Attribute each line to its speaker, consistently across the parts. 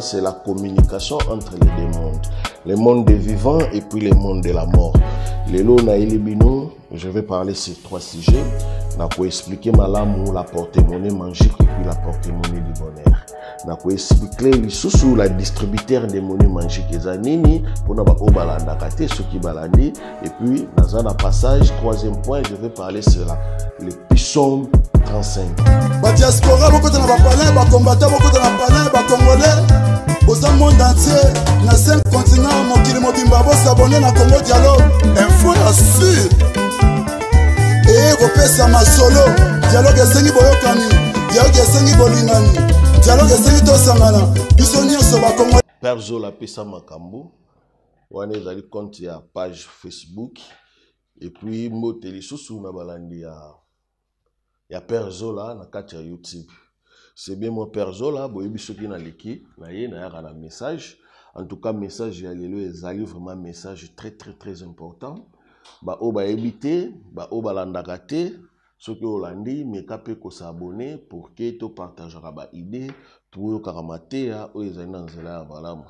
Speaker 1: c'est la communication entre les deux mondes. Le monde des vivants et puis le monde de la mort. Lelo Naïlibino, je vais parler ces trois sujets. Je vais expliquer ou la porte-monnaie magique et puis la porte-monnaie du bonheur. Je vais expliquer sous la distributeur des monnaies magiques et nini pour ce qui balandi. Et puis, dans un passage, troisième point, je vais parler cela. les puissants 35 badiaspora bokota na bapalais bakombata bokota na palais bacongolais boza monde entier na 5 continent mokili mobimba bosabone na congo dialo info ya sur eye eh, kopesa masolo dialoge esengi boyokani dialoge esengi bolingani dialoge esengi tosangana biso nyonso bakongo pere zola apesa makambo wana ezali compte ya page facebook epuis mbote lisusu na balandi ya Y père zola na kati ya youtube c'est bien mon père zola boyebi soki naleki na ye yaka na message en tout cas message ya lelo ezali vraiment message très très très important baoyo ba o ba balandaka te soki olandi meka ko s'abonner pour ke topartageaka baide toyokaka mateya oyo ezali na nzela ya voilà.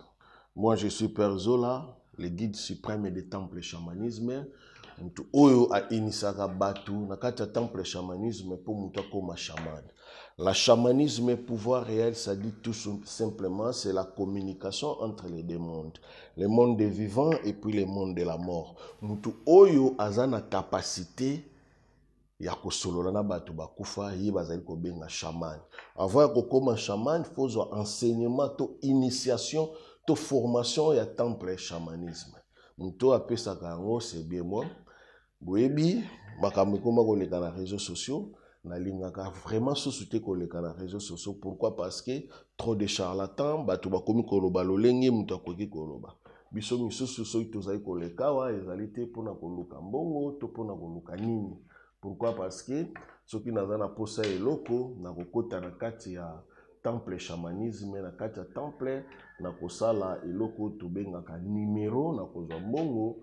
Speaker 1: moi je suis père zola le guide suprême des temples chamanisme Muto oyo aenisaka batu na kati temple chamanisme shamanisme mpo koma akoma shaman la chamanisme pouvoir réel ça dit tout simplement c'est la communication entre les deux mondes le monde des vivants et puis le monde de la mort mutu oyo aza na capacité ya kosolola na bato bakufa ye bazali kobenga shaman avant ya kokoma shaman fozwa enseignement to initiation to formation ya temple ya Muto a oyo apesaka yango c'est bien moi boyebi makambo ekoma koleka na réseau sociaux nalingaka vraiment susu te koleka na réseau sociaux pourquoi parce que trop de charlatan bato bakomi koloba lolenge moto akoki koloba biso misusu soki tozali koleka awa ezali te mpona koluka mbongo to mpona koluka nini pourquoi parce que soki naza na posa ya eloko nakokota na kati ya temple shamanisme na kati ya temple nakosala eloko tobengaka numero nakozwa mbongo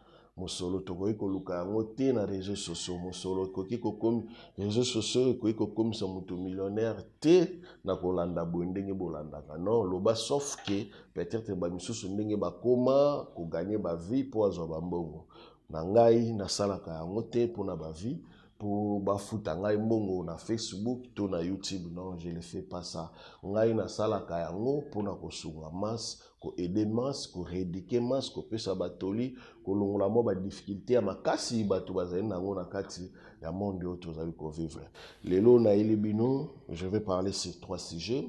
Speaker 1: mosolo tokoki koluka yango te na réseau sociaux mosolo ekoki kokomi réseau sociaux ekoki kokomisa moto millionnaire te na kolanda boye ndenge bolandaka non loba sauf ke peut-être bamisusu ndenge bakoma koganye bavie mpo azwa bambongo na ngai nasalaka yango te mpona bavie mpo bafuta ngai mbongo na facebook to na youtube non je le fais pas ça ngai nasalaka yango mpona kosunga masse koaide manse koredike manse kopesa batoli kolongola mwa badiffikulté ya makasi bato bazali na yango na kati ya monde oyo tozali kovivre lelo nayeli bino je vais parler sur trois sujets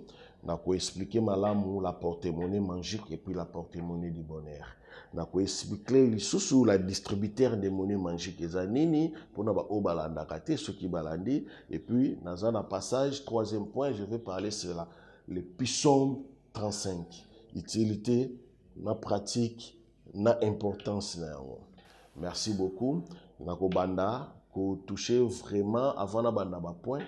Speaker 1: nakoexplike malamu la portemonnaie magique et puis la portemonnaie du bonheur nakoexplike lisusu la distributaire de monnaie magique eza nini mpona baoyo balandaka te soki balandi et puis naza na passage troisième point je vais parler sur la, le psaume 35 utilité, na pratique, na importance na yango. Merci beaucoup. Na ko toucher vraiment avant na banda ba point.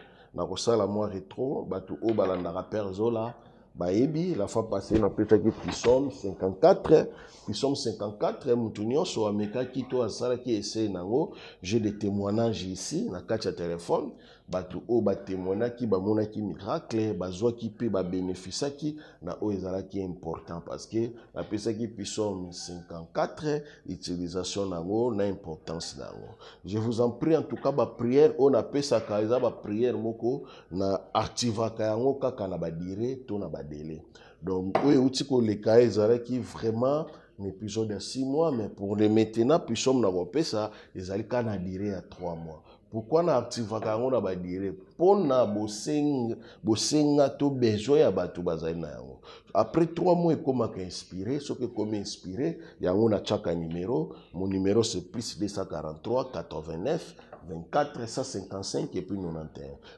Speaker 1: sala moi rétro batu o balandaka perzola bayebi la fois passée napesaki psaume 54 psaume 54 meka, nyonso amekaki to asalaki eseye nango j'ai des témoignages ici na cache téléphone bato oyo batemoinaki bamonaki miracle bazwaki mpe babénéficiaki na oyo ezalaki important parceke napesaki psaume 54 utilisation na yango na importance na yango je vous en prie en tout cas baprière oyo napesaka eza baprière moko na activaka yango kaka na badire to na badele donc oyo euti koleka ezalaki vraiment na épisode ya 6 mois mais pour le maintenant psaume na kopesa ezali kaka na dire ya 3 mois pourquoi na a yango na badire mpona bosenga to besoin ya bato bazali na yango après trois mois ekómaka inspiré soki ekómi inspiré on a un numéro mon numéro c'est plus 243 89 24 155 et puis 91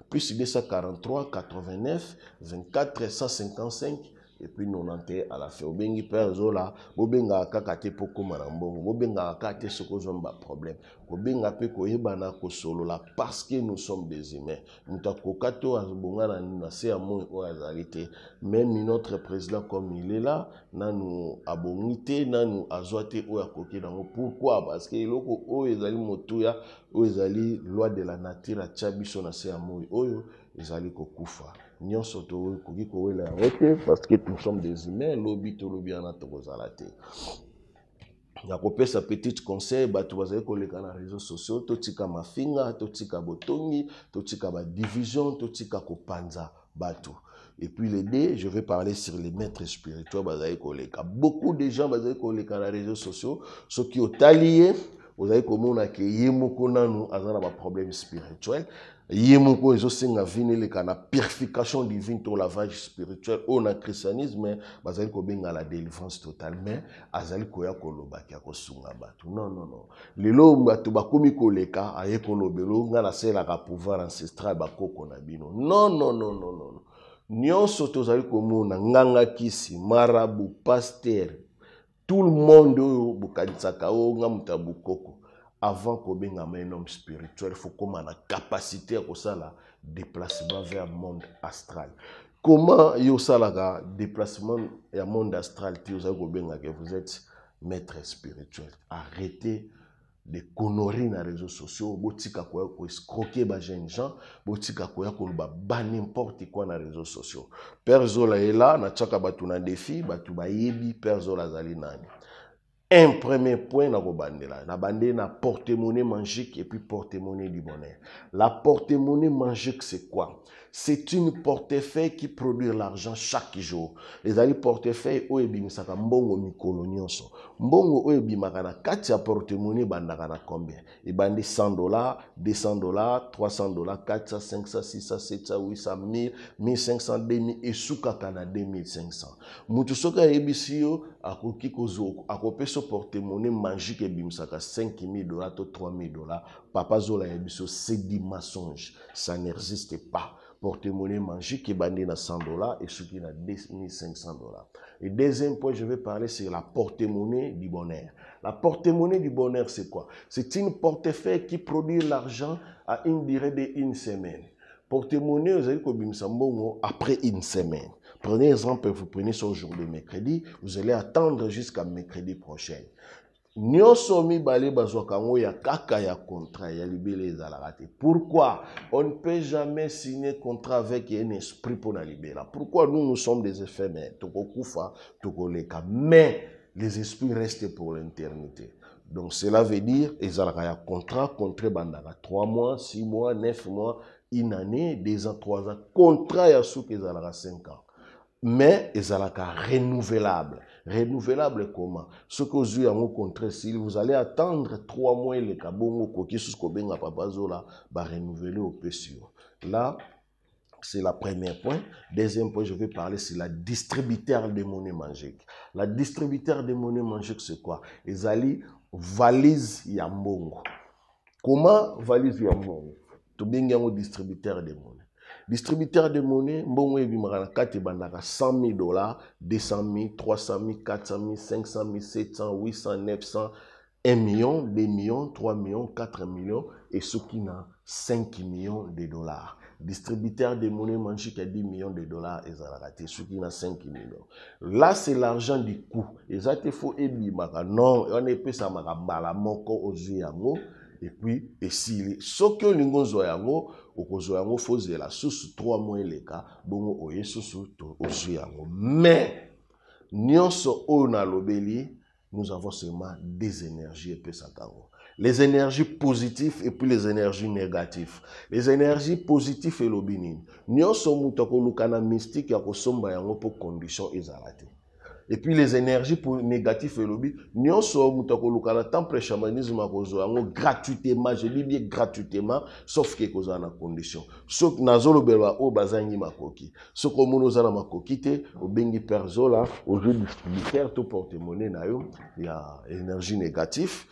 Speaker 1: plus 243 89 24 155 epuis nɔna tɛ ala fɛ obengi pɛre zo la bobengaka kaka te mpo kóma na mbongo bobengaka kaka te soki ozwa baproblème kobenga mpe koyebana kosolola parce que nous sommes des humains moto akoka te oyo abonga na se ya moi oyo azali te même notre président comme il est là nanu abongi te nanu azwa te oyo akoki nango pourquoi parce que eloko oyo ezali motuya oyo ezali loi de la nature atya biso na se ya moi oyo ezali kokufa nyonso tokoki kowela yango te parce que nous sommes des humains lobi tolobi wana tokozala te ya kopesa petite conseil bato bazali koleka na réseau sociaux totika mafinga totika botongi totika badivision totika kopanza bato et puis les deux je vais parler sur les maîtres spirituels bazali koleka beaucoup de gens bazali koleka na réseau sociaux qui ont allié ozali komona ke ye moko nanu aza na baproblème spirituel ye moko ezosenga vino eleka na purification divine to lavage spirituel oyo na christianisme bazali kobenga la délivrance totale mais azali koya kolobaki akosunga bato non non non lelo bato bakomi koleka aye kolobelo ngai nasalelaka pouvoir ancestral bakoko na bino non non non non non nyonso tozali komona nganga kisi marabu paster tout le monde oh, oh, avant qu'on ait avant un homme spirituel il faut qu'on ait la capacité de déplacer déplacement vers monde astral comment yo osalaka déplacement le monde astral ti vous êtes maître spirituel arrêtez dans les réseaux sociaux botika escroquer ba jeunes gens botika koya ko ba nimporte quoi na réseaux sociaux père zola na défi ba père zola Zali nani un premier point na bandela, na bandé na porte monnaie magique et puis porte monnaie du bonheur la porte monnaie magique c'est quoi c'est une portefeuille qui produit l'argent chaque jour Les ezali portefeuille oyo ebimisaka mbongo mi nyonso mbongo oyo ebimaka na kati ya portemone ebandaka na combien ebandi 100 dollars 200 dollars 300 dollars 400 500 600 700 800 1000 1500 2000 et esukaka na 2500 motu soki ayebisi yo akoki kozwa akopesa portemone magique ebimisaka 5000 dollars to 3000 dollars papa zola ayebisi yo c'est du mensonge ça n'existe pas porte-monnaie magique qui est à 100 dollars et ce qui est à dollars. Et deuxième point, je vais parler, c'est la porte-monnaie du bonheur. La porte-monnaie du bonheur, c'est quoi C'est une portefeuille qui produit l'argent à une durée d'une semaine. Porte-monnaie, vous allez après une semaine. Prenez exemple, vous prenez ce jour de mercredi, vous allez attendre jusqu'à mercredi prochain. nyonso mibale bazwaka yango ya kaka ya contrat ya libele ezalaka te pourquoi on ne peut jamais signer contrat avec un esprit mpona libela pourquoi nous nous sommes des éphémères tokokufa tokoleka mais les esprits restent pour l'éternité donc cela veut dire ezalaka ya contrat contrat ebandaka 3 mois 6 mois 9 mois une année 2 ans 3 ans contrat ya suki ezalaka 5 ans mais ezalaka renouvelable renouvelable comment Ce vous à mon contre si vous allez attendre trois mois les kabongo okoki susu kobenga papa zola bah, renouveler au là C'est le premier point. Deuxième point, je vais parler, c'est la distributeur de monnaie magique. La distributeur de monnaie magique, c'est quoi Ils allaient valise Yambongo. Comment valise Yambongo Tout bien, il un distributeur de monnaie. distributeur de monnaie mbongo ebimaka na kati ebandaka 100 000 dollars 200 000 300 000 400 000 500 000 700 800 900 1 million 2 millions 3 millions 4 millions esoki na 5 millions de dollars distributeur de monnaie manchike ya 10 millions de dollars ezalaka te soki na 5 millions là c'est l'argent du coût eza te fo ebimaka non wana epesamaka mbala moko ozwi yango epuis esili soki olingi ozwa yango okozwa yango fozela susu trois mois eleka bongo oye susu to ozwi yango mais nyonso oyo nalobeli nous avons seulement des énergies epesaka yango les énergies positives et puis les énergies négatives les énergies positives elobi nini nyonso moto akoluka na mystique ya kosomba yango mpo condition ezala te et puis les énergies pour négatif et lobby nyonso moto akoluka na temple chamanisme akozwa yango gratuitement je dis bien gratuitement sauf ke ekozala na condition soki nazolobelwa oyo bazangi makoki soki omoni oza na makoki te obengi perzola ozwi distributeur to portemonnaie na yo ya énergie négative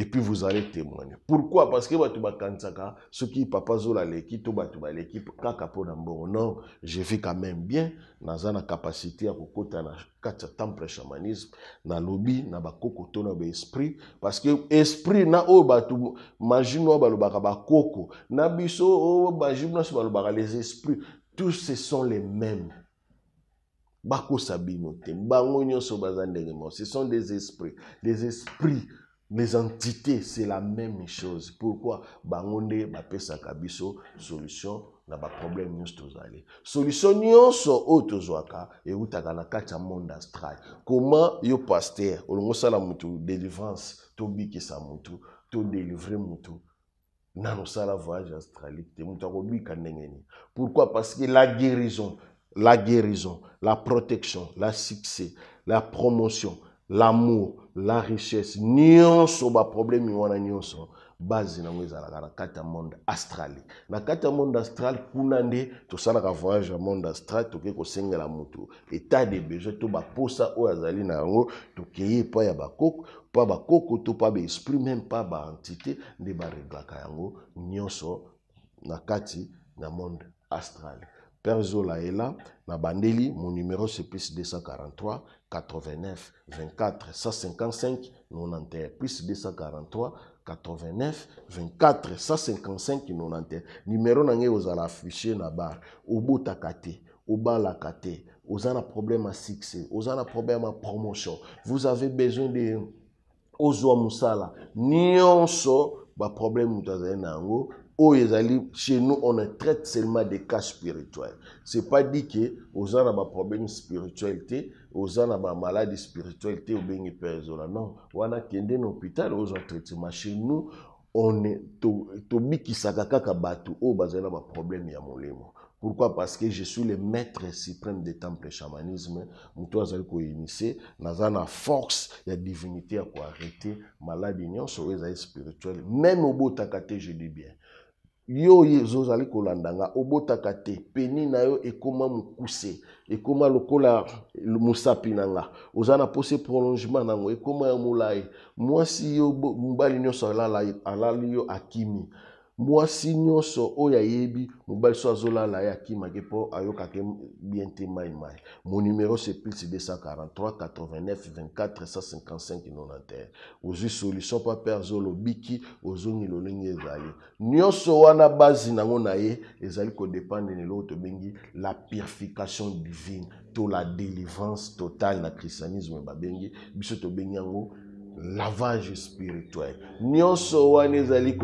Speaker 1: et puis vous allez témoigner. Pourquoi Parce que batu bakansaka, ce qui papa zola leki, to batu baleki, kaka pour mbongo. Non, je fais quand même bien, naza na capacité à kokota na quatre temple chamanisme, na lobby, na bakoko to na esprit, parce que esprit na o batu ba balobaka bakoko, na biso o bajimna so balobaka les esprits, tous ce sont les mêmes. Bako sabino te, bango nyonso bazandenge mo, ce sont des esprits, des esprits les entités c'est la même chose pourquoi Bangonde, nde bapesaka biso solution na nous nyonso tozali solution nyonso oyo tozwaka et na kati ya monde astral Comment yo paster olingo osala motu délivrance tobikisa motu todélivre motu nano osala voyage astralique te moto akobika ndenge pourquoi parce que la guérison la guérison la protection la succès la promotion l'amour la richesse nyonso baprobleme wana nyonso base nango ezalaka na kati ya monde astrale na kati ya monde astrale kuna nde tosalaka voyage ya monde astrale tokei kosengela motu etat de besoin to baposa oyo azali na yango tokeye epai ya bakoko mpa bakoko to mpa baesprit meme mpa baentité nde bareglaka yango nyonso na kati na monde astrale père zola ye la na bandeli mon numéro c'est plus 243 89 24 155 91 plus 243 89 24 155 91 numéro na ngai ozala affiché na bar obotaka te obalaka te oza na problème ya succès oza na problème ya promotion vous avez besoin de ozwa mosala nyonso baproblème moto azali na yango oyo ezali chez nous on traite seulement des cas spirituels c'est pas dit ke oza na baproblème spirituel te oza na bamaladi spirituel te obengi mpe ezola non wana kende na hôpital ozwa traitement chez nous tobikisaka to kaka bato oyo bazali na baproblème ya molemo pourquoi parce que je suis le maître suprême de temple chamanisme moto azali koinise naza na force ya divinité ya koarrete maladi nyonso oyo ezali spirituel même obotaka te je dis bien yo oyo ezozali kolanda nga obotaka te peni na yo ekóma mokuse ekóma lokola mosapi na nga oza na mposa prolongement nango ekóma ya molai mwasi yo mobali nyonso alali yo akimi mwasi nyonso oyo ayebi mobali so azolala ye akimaki mpo ayokaki bien te mai mai mon numéro c'est plus 243 89 24 155 91 ozwi solution mpo mpe azolobiki ozongi lolenge ezali nyonso wana bazi nango na ye ezali kodependre na eloko tobengi la purification divine to la délivrance totale na christianisme babengi biso tobengi yango lavage spirituel nyonso wana ezali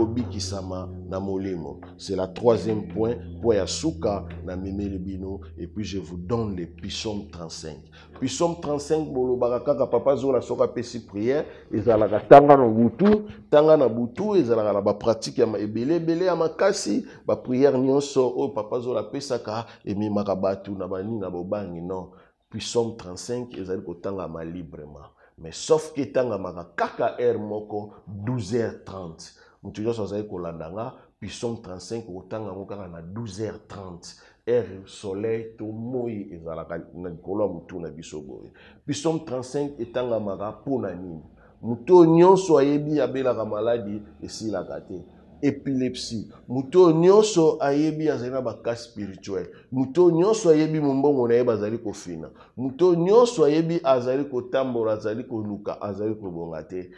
Speaker 1: sama na molimo c'est la troisième point Poya yasuka na namemeli bino et puis je vous donne le psaume 35 psaume 35 bolobaka kaka papa zola soka pesi priere ezalaka tanga na butu ntanga na butu ezalaka ba pratique. ya ebeleebele ya makasi prière nyonso oh papa zola pesaka e bato na bani na bobangi non psaume 35 ezali ma librement mais soki etangamaka kaka heure moko 12h30 moto nyonso azali kolanda nga psaume 35 kotanga yango kaka na 12h30 aire soleil to moi ezalaka na likolo ya motu na biso boye psaume 35 etangamaka mpona nini moto nyonso ayebi abelaka maladi esilaka te epilepsi moto oyo nyonso ayebi azali na bakasi spirituele moto oyo nyonso ayebi mombongo na ye bazali kofina moto oyo nyonso ayebi azali kotambola azali koluka azali kobonga te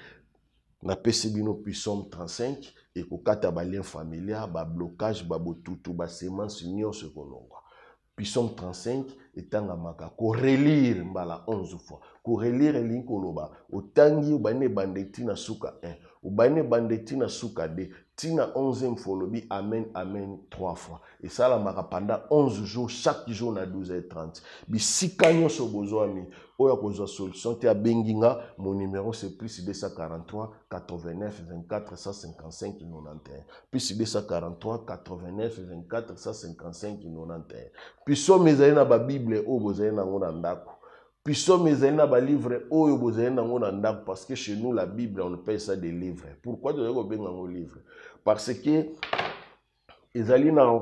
Speaker 1: napesi bino psaume 35 ekokata balien familiar bablocage babotutu basemence nyonso ekolongwa psaume 35 etangamaka korelire mbala 11 fois korelire elingi koloba otangi obandi ebanda eti na suka 1 obandi ebanda ntina suka de ntina 11e fois olobi amen amen 3 fois esalamaka pendant 11 jours chaque jour na 12h30 bisika nyonso bozwami oyo akozwa solution te abengi nga mon numéro c'est plus 243 89 24 155 91 plus 243 89 24 155 91 biso mezali na babible oyo bozali nango na ndako puis les ezali na balivre oyo bozali nango na ndako parce que chez nous la bible on paye ça des livres pourquoi tozali dans yango livre parce que ezali na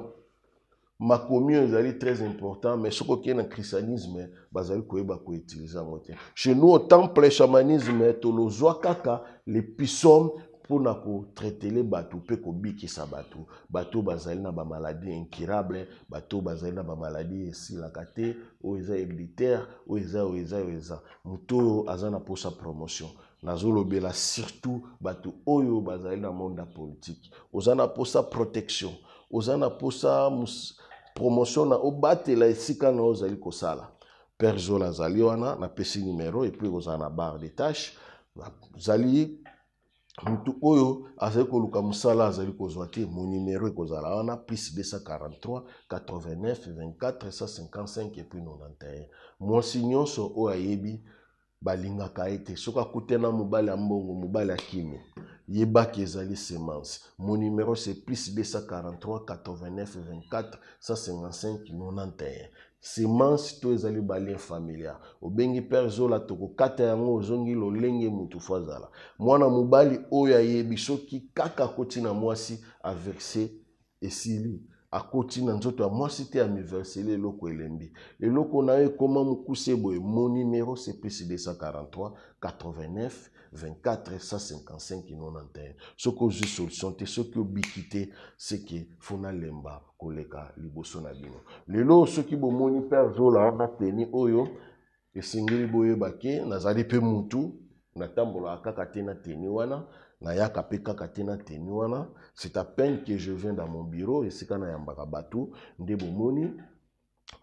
Speaker 1: ma oyo ezali très important mais est dans le christianisme bazali koyeba koutilize yango te chez nous autant ple chamanisme tolozwa kaka le pisome mpona kotretele bato mpe kobikisa bato bato bazali na bamaladi incurable bato bazali na bamaladi esilaka te oyo eza héreditaire oyo eza oyo eza oyo eza moto oyo aza na mposa promotion nazolobela surtout bato oyo bazali na monde ya politike oza na mposa protection oza na mposa promotion na obatela esika na ozali kosala père zol azali wana napesi numero epuis kozala na barre de tache zali mutu oyo azali koluka mosala azali kozwa te monumero ekozala wana plus 243 89 24 155 epui 91 mwasi nyonso oyo ayebi balingaka ye te soki akutana mobali ya mbongo mobali ya kimia yebaki ezali semence monumero c'est plus 243 89 24 155 91 semence to ezali balien familiar obengi père zola tokokata yango ozongi lolenge motu fo azala mwana mobali oyo ayebi soki kaka akoti na mwasi averse esili akoti na nzoto ya mwasi te amiversele eloko elembi eloko na yo ekóma mokuse boye mo nimero cpc 243 89 24 155 91 soki ozwi solution te soki obiki te seke funa lemba koleka liboso na bino lelo soki bomoni père zola na peni oyo esengeli boyeba ke nazali mpe mutu natambolaka kaka te na teni wana nayaka mpe kaka te na teni wana c'est à peine que je viens dans mon bureau esika nayambaka bato nde bomoni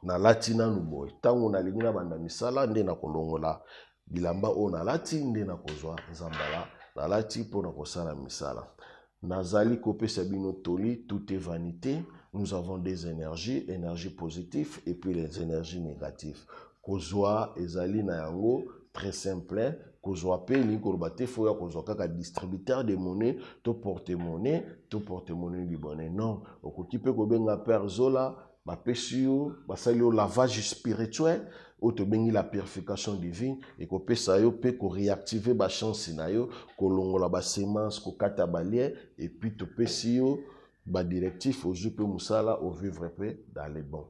Speaker 1: nalati nanu boye ntango nalingi nabanda misala nde nakolongola bilamba oyo nalati nde nakozwa nzambala nalati na kosala misala nazali kopesa bino toli toute vanité nous avons des énergies énergie positive et puis les énergies négatives kozwa ezali na yango très simple kozwa mpe elingi koloba te fo ya kozwa kaka distributeur de monnaie to porte monnaie to porte monnaie libone non okoki mpe kobenga père zola bapesi yo basali yo lavage spirituel tu bengi la purification divine et ekopesa yo réactiver koreactive chance na yo kolongola et tu baliere epui si yo badirectif pe musala au vivre mpe dans le bon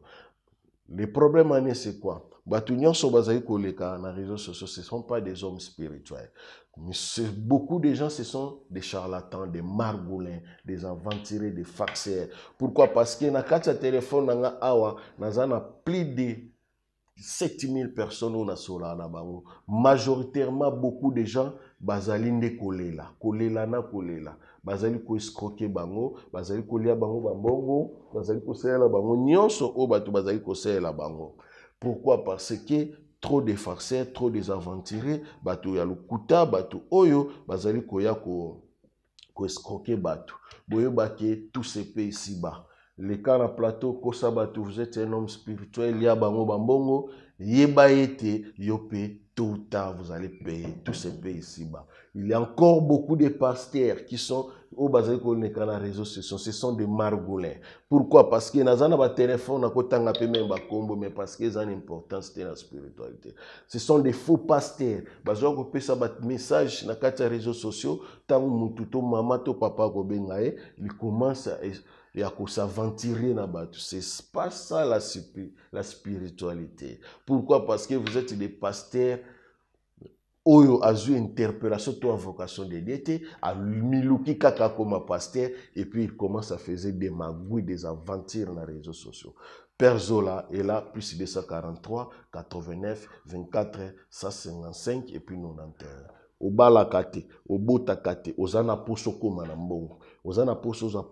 Speaker 1: le problème est c'est quoi bato nyonso bazali koleka na réseaux sociaux ce sont pas des hommes spirituels beaucoup de gens ce sont des charlatans des margoulins des aventuriers des faxeurs pourquoi parce que na kati téléphone nga awa za na plus de 7000 personnes on a solana bango majoritairement beaucoup de gens bazali là, collé là, na bazali Ils bango bazali kolia bango bambongo bazali là bango bazali bango pourquoi parce que trop de farceurs trop des aventuriers, Ils ya lokuta batu oyo bazali ko koescroquer ko bato tout se pays si ba leka na plateau vous êtes un homme spirituel ya bango bambongo yeba ete yo tout tard vous allez payer tout ce pays ici-bas il y a encore beaucoup de pasteurs qui sont au la réseaux sociaux ce sont des margolins pourquoi parce que naza na téléphone na kotanga un combo, mais parce qu'ils ont une importance dans la spiritualité ce sont des faux pasteurs Ils ont message na sur les réseaux sociaux Ils commencent to mama to papa il y a na c'est pas ça la, la spiritualité pourquoi parce que vous êtes des pasteurs oyo azwi interpellation to vocation de dieu te amiluki kaka akoma paster et puis il commence à faisait des magouilles des aventures na réseaux sociaux père zola est là plus 243 89 24 155 et puis 91 obalaka te obotaka te oza na poso okóma na mbongo Ozana na mposa ozwa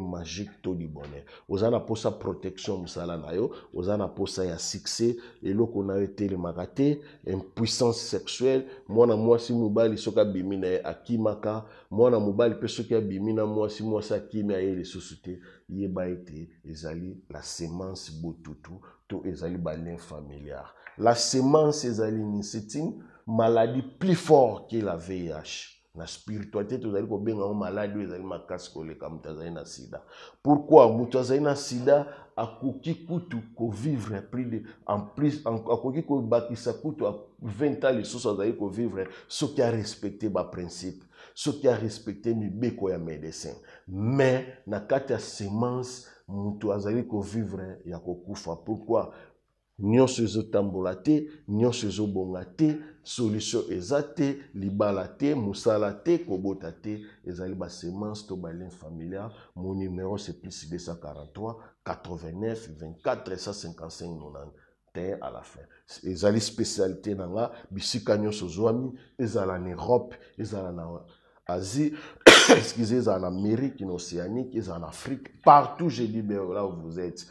Speaker 1: magique to en a na protection na yo oza posa ya succès a été le magaté une impuissance sexuelle mwana mwasi mobali soka na akimaka mwana mobali mpe soki abimi na mwasi mwasi akimi Il te yeba ete ezali la semence botutu to ezali balin familiar la semence ezali ni c'est une maladie plus fort que la vih na spiritualité tozali kobenga yango maladi oyo ezali makasi koleka moto azali na sida pourkui moto azali na sida akoki kutu kovivre plus de en plus akoki kobakisa kutu 20 ans lisusu azali kovivre soki arespecte baprincipe soki arespecte mibeko ya médecin mais na kati ya semence moto azali kovivre ya kokufa pourquoi nyonso ezotambola te nyonso bonga te solution eza te libala te mosala te kobota te to balin familial mon numéro c'est plus 243 89 24 155 91 à la fin ezali spécialité na nga bisika nyonso ami, ezala en europe ezala en asie excusez ezala en amérique en océanique ezala afrique partout je dis ben, là où vous êtes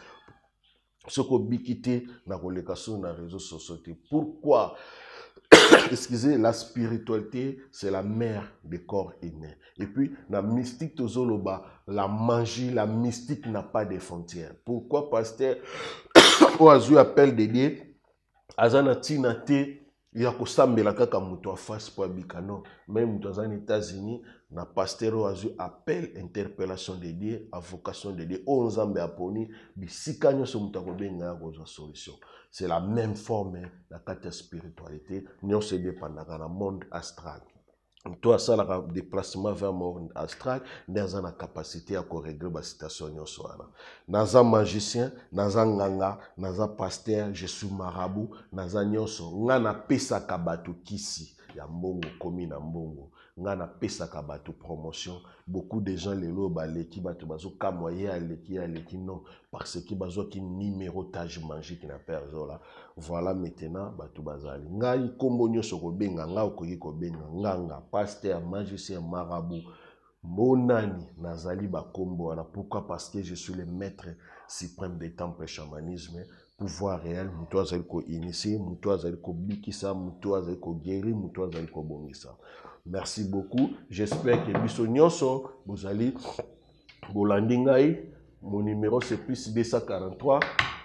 Speaker 1: soki obiki te na koleka so na réseau sociaux te pourquoi excusez la spiritualité c'est la mère des corps humains et puis na mystique tozoloba la magie la mystique n'a pas de frontières pourquoi pasteur oyo azwi appel de die aza na ntina te ya kosambela kaka moto afasi mpo abika no me moto aza na états-unis na paster oyo azwi appel interpellation de dieu avocation de dieu oyo nzambe aponi bisika nyonso moto akobenga ya kozwa solution c'est la même forme na kati ya spiritualité nyonso edepandaka na monde astral to asalaka déplacement vers monde astral nde aza na kapasité ya koregle basitation nyonso wana naza magicien naza nganga naza paster je suis marabu naza nyonso nga napesaka bato kisi ya mbongo komi na mbongo nga napesaka bato promotion beaucoup de gens lelo baleki bato bazokamwa ye aleki aleki non parce que bazwaki numérotage magique na père zola voilà maintenant bato bazali ngai nkombo nyonso kobenga nga okoki kobenga nganga paster magicien marabu monani nazali bakombo wana pourquoi parce que je suis le maître suprême des temps chamanisme pouvoir réel ko azali koinitie moto azali ko guéri azali el ko azali kobongisa merci beaucoup j'espère que biso nyoso, bozali allez mon numéro c'est plus 243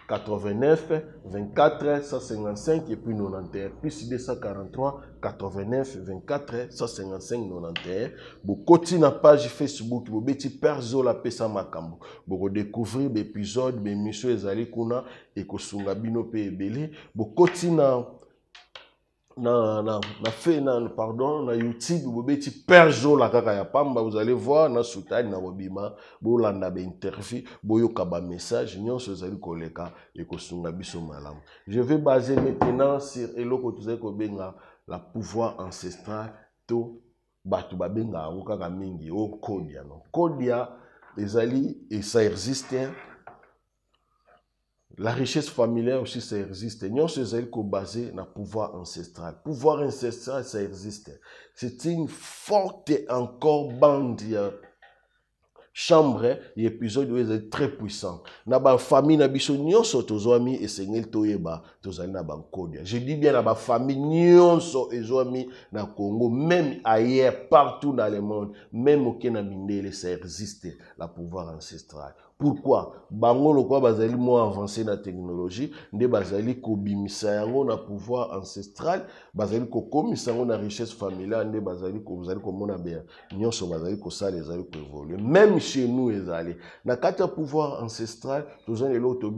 Speaker 1: 89 24 155 et puis 91 plus 243 89 24 155 91 bokoti na page facebook petit perso la pesa makambo l'épisode, baépisode monsieur ezali kuna Sunga bino mpe ebele bokoti na na na na na pardon na YouTube bobeti perjo la kaka ya pamba vous allez voir na na interview ba message koleka biso malam je vais baser maintenant sur la pouvoir ancestral to la mingi oh, kodia ezali et ça hein. La richesse familiale aussi, ça existe. sommes basés basé le pouvoir ancestral. Pouvoir ancestral, ça existe. C'est une forte et encore bande euh, chambre ya hein. épisode ils sont très puissant na bafamille na biso nyonso tozwami esengeli toyeba tozali na Congo. je dis bien na les nyonso amis na congo même ailleurs partout dans le monde même au na mindele ça existe la pouvoir ancestral pourquoi Bangolo lokola bazali moi avancé na technologie nde bazali bimisa yango na pouvoir ancestral bazali komisa yango na richesse familiale nde bazali ko mona beya nyonso bazali kosala ezali koévolue même chez nous ezali na kati pouvoir ancestral toujours na eloko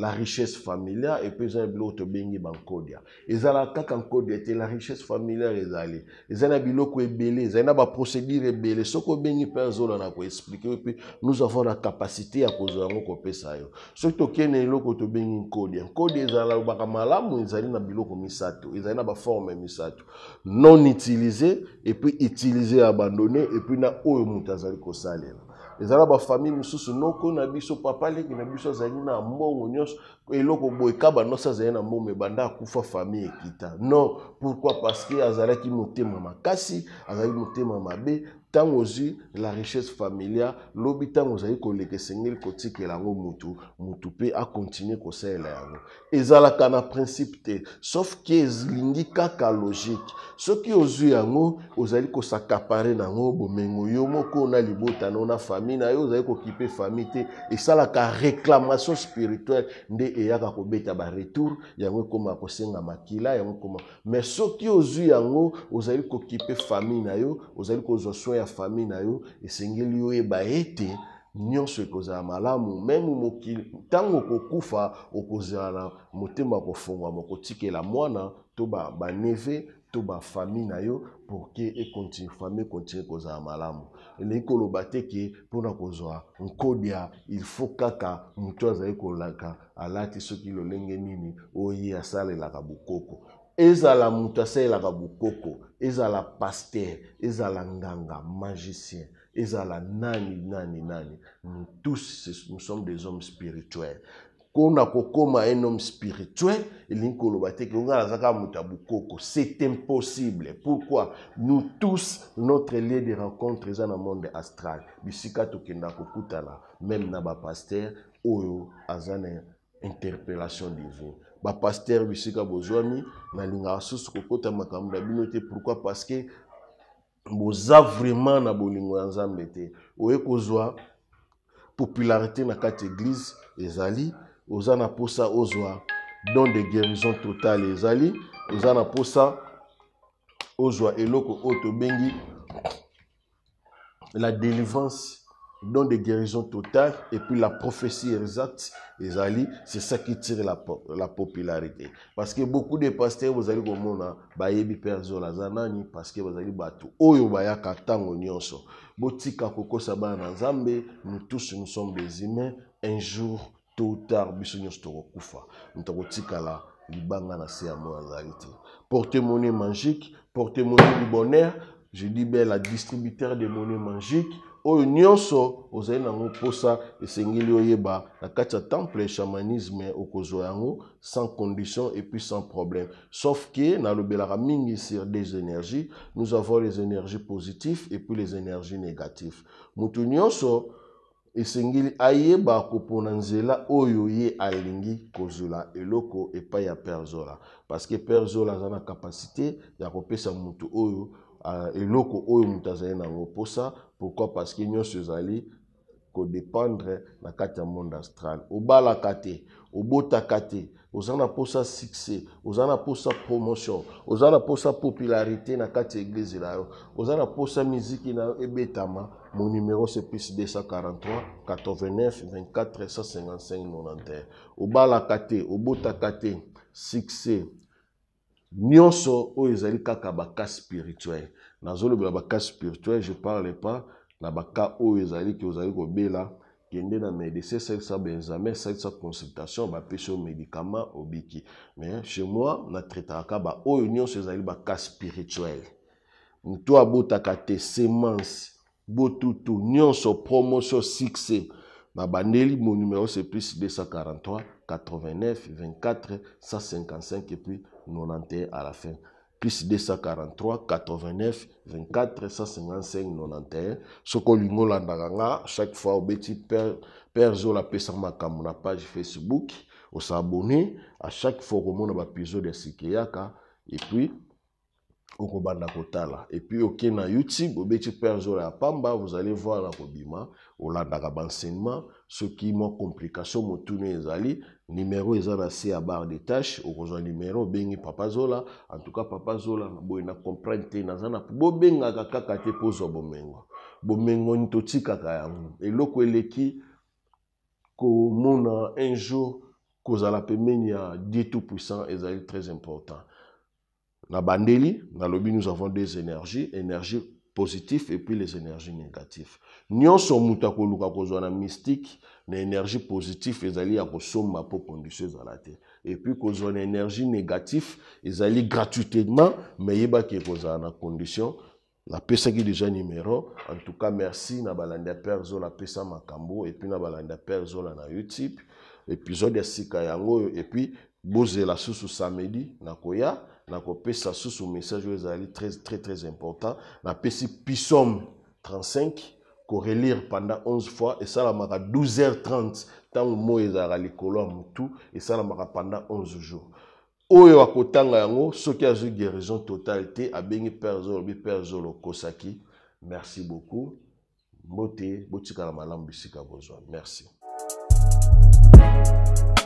Speaker 1: la richesse familiale et epesa biloko tobengi bankodia ezala quand nkodia te la richesse familiale ezali eza na biloko ebele ezali na baprocédure ebele soki obengi mpe azola na Et puis nous avons la capacité à ya kozwa yango kopesa yo soki tokende eloko tobengi nkodia nkodia ezalobaka malamu ezali na biloko misato ezali na forme misato non utilisé et puis utilisé abandonné et puis na oyo moto azali kosalela ezala bafamille mosusu noko na biso papa leki na biso azali na mbongo nyonso eloko boye kaba nyonso azali na mbongo ebanda akufa famille ekita non pourquoi parce que azalaki motema makasi azalaki motema mabe tant la richesse familiale lobi ntango ozali koleka esengeli kotikela yango mutu mutu a continuer Et yango ezalaka na principe te que elingi kaka logique soki ozu yango ozali sakapare na ngo bomengo yo moko na libota na na famille na yo ozali famine, famille te ka réclamation spirituelle nde eyaka kobeta retour, yango ko kosenga makila yango comment. mais soki ozu yango ozali kokipe famille na yo ozali kozwa soin ya famille na yo esengeli oyeba ete nyonso ekozala malamu meme mokili ntango okokufa okozala na motema kofungwama okotikela mwana to baneve to bafamille na yo porke econtinue famille econtinue kozala malamu elingi koloba te ke mpona kozwa nkodia il faut kaka moto azali kolaka alati soki lolenge nini oye asalelaka bokoko ezala moto asalelaka bokoko ezala paster ezala nganga magicien ezala nani nani nani nous tous nous sommes des hommes spirituels mpona kokóma un homme spirituel elingi koloba te kongana aza kaka moto ya bokoko c'est impossible pourquoi nous tous notre lieu de rencontre eza na monde astral bisika tokenda kokutana même na bapaster oyo aza na interpellation divine bapaster bisika bozwami nalingaka susu kokɔta makambo na bino te pourkui parce que boza vraiment na bolingo ya nzambe te oye kozwa popularité na kati église ezali oza na mposa ozwa don de guérison totale ezali oza na mposa ozwa eloko oyo tobengi la délivrance don de guérison totale et puis la prophétie exacte, les c'est ça qui tire la, popularité. Parce que beaucoup de pasteurs, vous allez comme a, la zanani, parce que vous allez batu. Oyo katango nyonso. Botika koko nzambe, nous tous, nous sommes des humains, un jour, tôt tard, biso Nous libanga na se ya monnaie magique, portez monnaie du bonheur, je dis la distributeur de monnaie magique, oyo nyonso ozali nango mposa esengeli oyeba na kati ya temple ya shamanisme okozwa yango sans condition et puis sans problème sauf ke nalobelaka mingi sur des énergies nous avons les énergies positives et puis les énergies négatives moto nyonso esengeli ayeba akopona nzela oyo ye alingi kozula eloko epai ya père zola parce que père zola aza na kapasité ya kopesa motu oyo Euh, eloko oyo moto azali nango mposa pourquoi parce que nyonso ezali kodépendre na kati ya monde astral obalaka te obotaka te oza na mposa succès oza na mposa promotion oza na mposa popularité na kati ya eglize na yo oza na mposa miziki na yo ebetama mon numéro c'est plus 243 89 24 155 91 obalaka te obotaka te succès nyonso oyo ezali kaka bakas spirituel nazolobela bakas spirituel je parle pas na baka oyo ezali ke ozali kobela kende na médecin salisa benjamin salisa consultation bapesi yo médicament obiki mais chez moi natretaka baoyo nyonso ezali bakas spirituel moto abotaka te semence botutu nyonso promotion succès Ma Nabandeli, mon numéro c'est plus 243 89 24 155 et puis 91 à la fin. Plus 243 89 24 155 91. Soko l'ingolanda, chaque fois au petit père, père ma page Facebook, au s'abonner, à chaque fois au monde épisode de Sikeyaka et puis okobanda kotala epuis okei na youtube obeti pere zola ya pamba vous allez voir na kobima olandaka baenseignement soki mwa complication motunu ezali nimero eza na se ya barre de tache okozwa nimero obengi papa zola antouka papa zola boye na comprendre te naza na bobengaka kaka te mpozwa bomengo bomengoni totikaka yango eloko eleki komona un jour kozala pembeni ya dieu tout puissant ezali très important na bandeli nalobi nous avons deux énergies énergie positive et puis les énergies négatives nyonso moto akoluka kozwa na mystique na énergie positive ezali ya kosomba mpo condition ezala te et puis kozwa na énergie négative ezali gratuitement me yebaki ekozala na condition napesaki déjà numéro en tout cas merci na balandi ya père zola apesa makambo et puis na balandi ya père zola na youtube épisode ya sika yango oyo et puis bozela susu samedi nakoya na kopesa susu message oyo ezali très très très important puis sommes 35 relire pendant 11 fois et ça esalamaka 12 h 30 ntango moi ezalaka likolo ça motu esalamaka pendant 11 jours oyo akotanga yango soki guérison totalité à abengi père zolo bi père zolo kosaki merci beaucoup mbote botika malamu bisika bozwa merci thank you